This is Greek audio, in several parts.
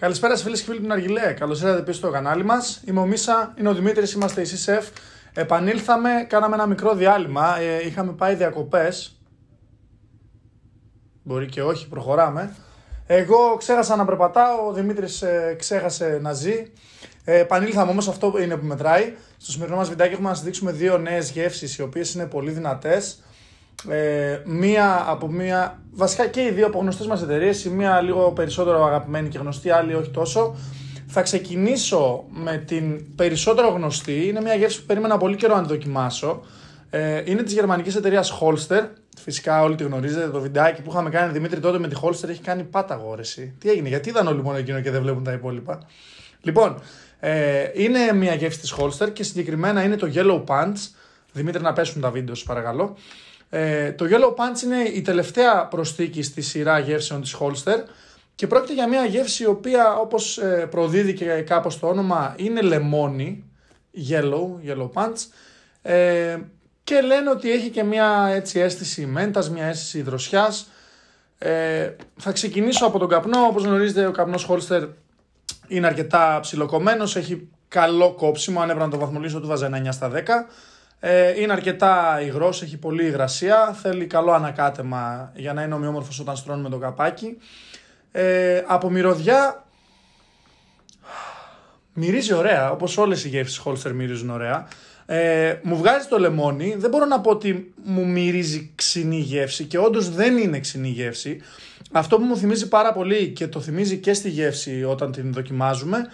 Καλησπέρα σα, φίλες και φίλοι του Ναργιλέ. Καλώς ήρθατε πίσω στο κανάλι μας. Είμαι ο Μίσα, είναι ο Δημήτρης, είμαστε η CSF. Επανήλθαμε, κάναμε ένα μικρό διάλειμμα. Ε, είχαμε πάει διακοπές. Μπορεί και όχι, προχωράμε. Εγώ ξέχασα να περπατάω, ο Δημήτρης ε, ξέχασε να ζει. Ε, επανήλθαμε όμως, αυτό είναι που μετράει. Στο σημερινό μας βιντεάκι έχουμε να σας δείξουμε δύο νέες γεύσεις οι οποίες είναι πολύ δυνατές ε, μία από μία, βασικά και οι δύο από γνωστές μας εταιρείες, η μία λίγο περισσότερο αγαπημένη και γνωστή, άλλη όχι τόσο. Θα ξεκινήσω με την περισσότερο γνωστή, είναι μια γεύση που περίμενα πολύ καιρό να τη δοκιμάσω. Ε, είναι της γερμανικής εταιρείας Holster. Φυσικά όλοι τη γνωρίζετε, το βιντεάκι που είχαμε κάνει Δημήτρη τότε με τη Holster έχει κάνει πάταγόρεση. Τι έγινε, γιατί ήταν όλοι μόνο εκείνο και δεν βλέπουν τα υπόλοιπα. Λοιπόν, ε, είναι μια γεύση της Holster και συγκεκριμένα είναι το Yellow Pants. Δημήτρη να πέσουν τα βίντεο, σας παρακαλώ. Ε, το Yellow Punch είναι η τελευταία προσθήκη στη σειρά γεύσεων της Holster και πρόκειται για μια γεύση η οποία όπως ε, προδίδει και κάπως το όνομα είναι λεμόνι, yellow, yellow punch ε, και λένε ότι έχει και μια έτσι αίσθηση μέντας, μια αίσθηση δροσιάς. Ε, θα ξεκινήσω από τον καπνό, όπως γνωρίζετε ο καπνός Holster είναι αρκετά ψιλοκομμένος, έχει καλό κόψιμο, αν έπρεπε να το βαθμολύσω του βάζα 9 στα 10. Ε, είναι αρκετά υγρός, έχει πολύ υγρασία. Θέλει καλό ανακάτεμα για να είναι ομοιόμορφος όταν στρώνουμε το καπάκι. Ε, από μυρωδιά. Μυρίζει ωραία, όπως όλες οι γεύσεις Holster μυρίζουν ωραία. Ε, μου βγάζει το λεμόνι. Δεν μπορώ να πω ότι μου μυρίζει ξινή γεύση και όντως δεν είναι ξινή γεύση. Αυτό που μου θυμίζει πάρα πολύ και το θυμίζει και στη γεύση όταν την δοκιμάζουμε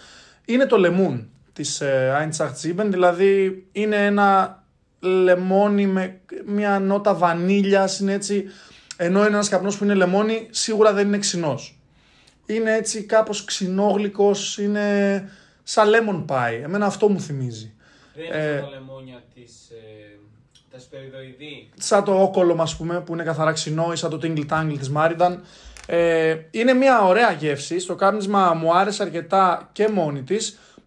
είναι το λεμούν της ε, Eintracht Sieben, δηλαδή είναι ένα λεμόνι με μια νότα βανίλιας είναι έτσι, ενώ ένας καπνός που είναι λεμόνι σίγουρα δεν είναι ξινός. Είναι έτσι κάπως ξινόγλυκο, είναι σαν lemon pie, εμένα αυτό μου θυμίζει. Δεν είναι ε, σαν τα λεμόνια της ε, τα σπεριδοειδή. Σαν το όκολο ας πούμε που είναι καθαρά ξινό ή σαν το tingle tangle της Μάρινταν. Ε, είναι μια ωραία γεύση, στο κάπνισμα μου άρεσε αρκετά και μόνη της.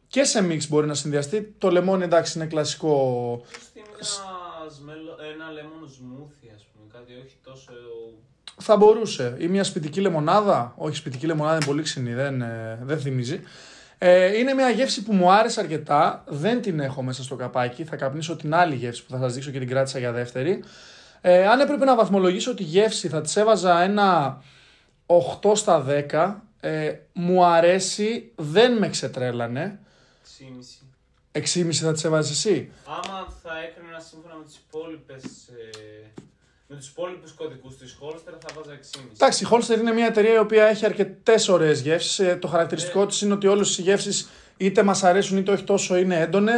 και σε μίξ μπορεί να συνδυαστεί. Το λεμόνι εντάξει είναι κλασικό ένα, ένα lemon smoothie, ας πούμε, κάτι όχι τόσο. Θα μπορούσε. Ή μια σπιτική λεμονάδα. Όχι, σπιτική λεμονάδα είναι πολύ ξινή, δεν, ε, δεν θυμίζει. Ε, είναι μια γεύση που μου άρεσε αρκετά. Δεν την έχω μέσα στο καπάκι. Θα καπνίσω την άλλη γεύση που θα σας δείξω και την κράτησα για δεύτερη. Ε, αν έπρεπε να βαθμολογήσω τη γεύση, θα της έβαζα ένα 8 στα 10. Ε, μου αρέσει, δεν με ξετρέλανε. 6,5. 6,5 θα τις έβαζες εσύ. Άμα θα έκρινα σύμφωνα με τις υπόλοιπες. Ε, με τους υπόλοιπους κωδικούς της Holster θα βάζα 6,5. Εντάξει, η Holster είναι μια εταιρεία η οποία έχει αρκετές ωραίες γεύσεις. Ε, το χαρακτηριστικό ε... Ναι. της είναι ότι όλες οι γεύσεις είτε μας αρέσουν είτε όχι τόσο είναι έντονες.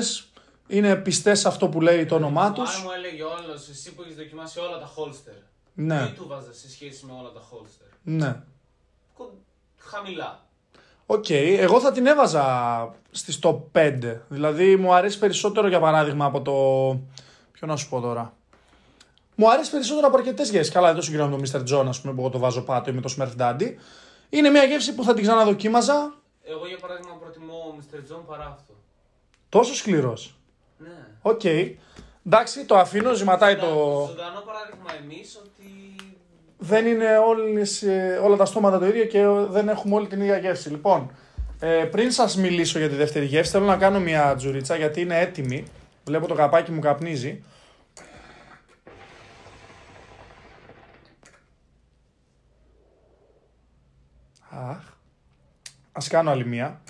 Είναι πιστές σε αυτό που λέει το όνομά του. Αν μου έλεγε όλος, εσύ που έχεις δοκιμάσει όλα τα Holster. Ναι. Τι του βάζα σε σχέση με όλα τα Holster. Ναι. Χαμηλά. Οκ, okay, εγώ θα την έβαζα στις top 5. Δηλαδή μου αρέσει περισσότερο για παράδειγμα από το... Ποιο να σου πω τώρα. Μου αρέσει περισσότερο από αρκετές γεύσεις. Καλά, δεν το συγκρίνω με τον Mr. John, ας πούμε, που εγώ το βάζω πάτο ή με το Smurf Daddy. Είναι μια γεύση που θα την ξαναδοκίμαζα. Εγώ για παράδειγμα προτιμώ Mr. John παρά αυτό. Τόσο σκληρός. Ναι. Οκ. Okay. Εντάξει, το αφήνω, ζηματάει το. Ζωντανό παράδειγμα εμείς ότι δεν είναι όλες, ε, όλα τα στόματα το ίδιο και δεν έχουμε όλη την ίδια γεύση. Λοιπόν, ε, πριν σας μιλήσω για τη δεύτερη γεύση, θέλω να κάνω μια τζουρίτσα γιατί είναι έτοιμη. Βλέπω το καπάκι μου καπνίζει. Αχ. Ας κάνω άλλη μία.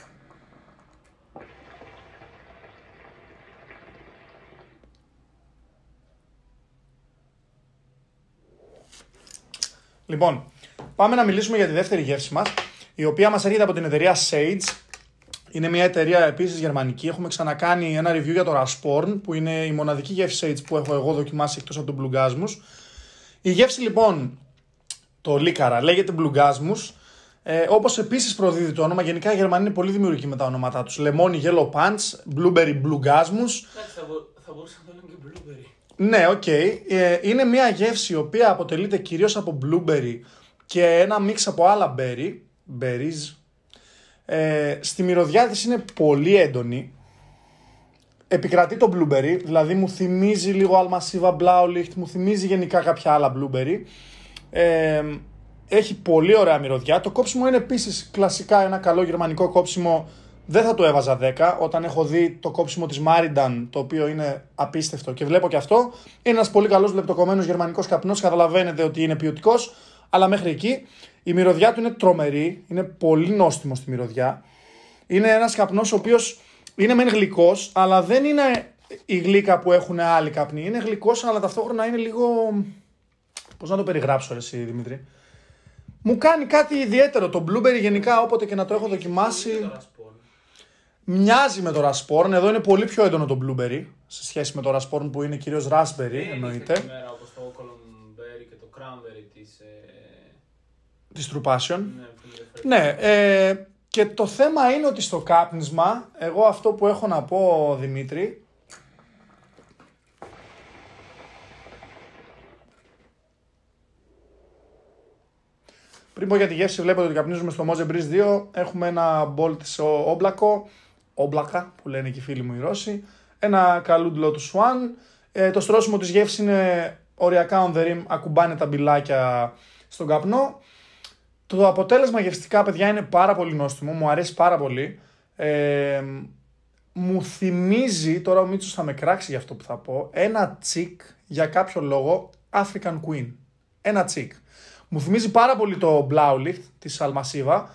Λοιπόν, πάμε να μιλήσουμε για τη δεύτερη γεύση μας, η οποία μας έρχεται από την εταιρεία Sage. Είναι μια εταιρεία επίσης γερμανική. Έχουμε ξανακάνει ένα review για το Rasporn, που είναι η μοναδική γεύση Sage που έχω εγώ δοκιμάσει εκτός από τον Blue Η γεύση λοιπόν, το λίκαρα, λέγεται Blue Gasmus. Ε, Όπως επίσης προδίδει το όνομα, γενικά οι Γερμανοί είναι πολύ δημιουργικοί με τα ονόματά τους. Λεμόνι Yellow Punch, Blueberry Blue Gasmus. Εντάξει, θα, μπο- να το και Blueberry. Ναι, οκ. Ε, είναι μια γεύση η οποία αποτελείται κυρίως από blueberry και ένα μίξ από άλλα berry, berries. Ε, στη μυρωδιά της είναι πολύ έντονη. Επικρατεί το blueberry, δηλαδή μου θυμίζει λίγο αλμασίβα blaulicht, μου θυμίζει γενικά κάποια άλλα blueberry. Ε, έχει πολύ ωραία μυρωδιά. Το κόψιμο είναι επίσης κλασικά ένα καλό γερμανικό κόψιμο δεν θα το έβαζα 10 όταν έχω δει το κόψιμο της Μάρινταν, το οποίο είναι απίστευτο και βλέπω και αυτό. Είναι ένας πολύ καλός λεπτοκομμένο γερμανικός καπνός, καταλαβαίνετε ότι είναι ποιοτικός, αλλά μέχρι εκεί η μυρωδιά του είναι τρομερή, είναι πολύ νόστιμο στη μυρωδιά. Είναι ένας καπνός ο οποίος είναι μεν γλυκός, αλλά δεν είναι η γλύκα που έχουν άλλοι καπνοί. Είναι γλυκός, αλλά ταυτόχρονα είναι λίγο. Πώς να το περιγράψω, εσύ Δημήτρη. Μου κάνει κάτι ιδιαίτερο. Το blueberry γενικά, όποτε και να το έχω δοκιμάσει. Μοιάζει με το Ρασπόρν, εδώ είναι πολύ πιο έντονο το Blueberry σε σχέση με το Ρασπόρν που είναι κυρίως Raspberry εννοείται. Είναι μέρα το Columberry και το Cranberry της. Ε... Της ναι, ναι, ε, και το θέμα είναι ότι στο κάπνισμα, εγώ αυτό που έχω να πω Δημήτρη, Πριν πω για τη γεύση, βλέπετε ότι καπνίζουμε στο Moze Breeze 2. Έχουμε ένα μπολ σε όμπλακο όμπλακα που λένε και οι φίλοι μου οι Ρώσοι, ένα καλούντλο του Σουάν, ε, το στρώσιμο της γεύσης είναι οριακά on ακουμπάνε τα μπιλάκια στον καπνό. Το αποτέλεσμα γευστικά παιδιά είναι πάρα πολύ νόστιμο, μου αρέσει πάρα πολύ. Ε, μου θυμίζει, τώρα ο Μίτσος θα με κράξει για αυτό που θα πω, ένα τσικ για κάποιο λόγο African Queen. Ένα τσικ. Μου θυμίζει πάρα πολύ το Blaulicht της Αλμασίβα,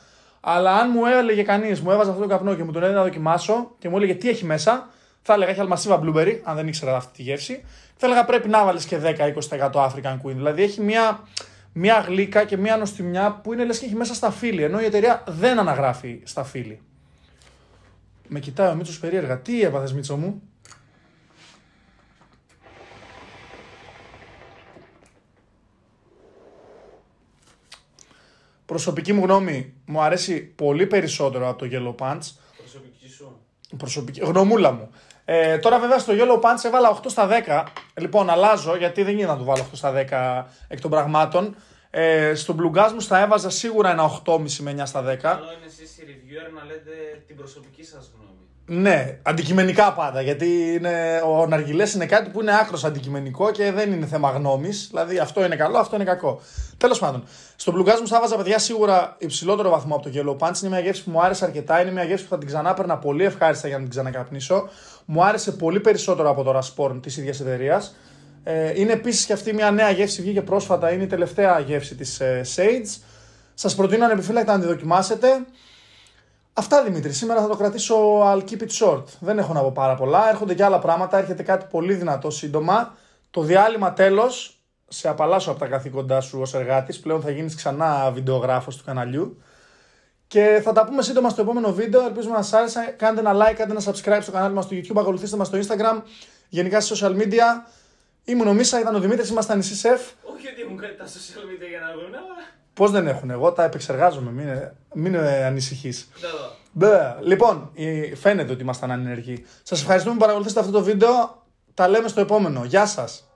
αλλά αν μου έλεγε κανείς, μου έβαζε αυτό το καπνό και μου τον έδινε να δοκιμάσω και μου έλεγε τι έχει μέσα, θα έλεγα έχει αλμασίβα blueberry, αν δεν ήξερα αυτή τη γεύση. Θα έλεγα πρέπει να βάλεις και 10-20% African Queen. Δηλαδή έχει μια, μια γλύκα και μια νοστιμιά που είναι λες και έχει μέσα στα Ενώ η εταιρεία δεν αναγράφει στα Με κοιτάει ο Μίτσος περίεργα. Τι έπαθες, Μίτσο μου. προσωπική μου γνώμη, μου αρέσει πολύ περισσότερο από το Yellow Punch. Προσωπική σου. Προσωπική, γνωμούλα μου. Ε, τώρα βέβαια στο Yellow Punch έβαλα 8 στα 10. Λοιπόν, αλλάζω γιατί δεν γίνεται να του βάλω 8 στα 10 εκ των πραγμάτων. Ε, στο Blue μου θα έβαζα σίγουρα ένα 8,5 με 9 στα 10. Καλό είναι εσείς οι reviewer να λέτε την προσωπική σας γνώμη. Ναι, αντικειμενικά πάντα. Γιατί είναι, ο Ναργιλές είναι κάτι που είναι άκρος αντικειμενικό και δεν είναι θέμα γνώμης. Δηλαδή αυτό είναι καλό, αυτό είναι κακό. Τέλος πάντων, στον πλουγκάζ μου θα βάζα παιδιά σίγουρα υψηλότερο βαθμό από το Yellow Punch. Είναι μια γεύση που μου άρεσε αρκετά. Είναι μια γεύση που θα την ξανάπαιρνα πολύ ευχάριστα για να την ξανακαπνίσω. Μου άρεσε πολύ περισσότερο από το Rasporn της ίδιας εταιρείας. Ε, είναι επίσης και αυτή μια νέα γεύση, βγήκε πρόσφατα. Είναι η τελευταία γεύση της ε, Sage. Σας προτείνω ανεπιφύλακτα να τη δοκιμάσετε. Αυτά Δημήτρη. Σήμερα θα το κρατήσω I'll keep it short. Δεν έχω να πω πάρα πολλά. Έρχονται και άλλα πράγματα. Έρχεται κάτι πολύ δυνατό σύντομα. Το διάλειμμα τέλος. Σε απαλλάσσω από τα καθήκοντά σου ως εργάτης. Πλέον θα γίνεις ξανά βιντεογράφος του καναλιού. Και θα τα πούμε σύντομα στο επόμενο βίντεο. Ελπίζουμε να σας άρεσε. Κάντε ένα like, κάντε ένα subscribe στο κανάλι μας στο YouTube. Ακολουθήστε μας στο Instagram. Γενικά στα social media. Ήμουν ο Μίσα, ήταν ο Δημήτρης, ήμασταν η Σεφ. Όχι ότι μου κάτι τα social media για να δουν, Πώς δεν έχουν, εγώ τα επεξεργάζομαι, μην, μην ανησυχεί. Λοιπόν, φαίνεται ότι ήμασταν ανενεργοί. Σας ευχαριστούμε που παρακολουθήσατε αυτό το βίντεο. Τα λέμε στο επόμενο. Γεια σας.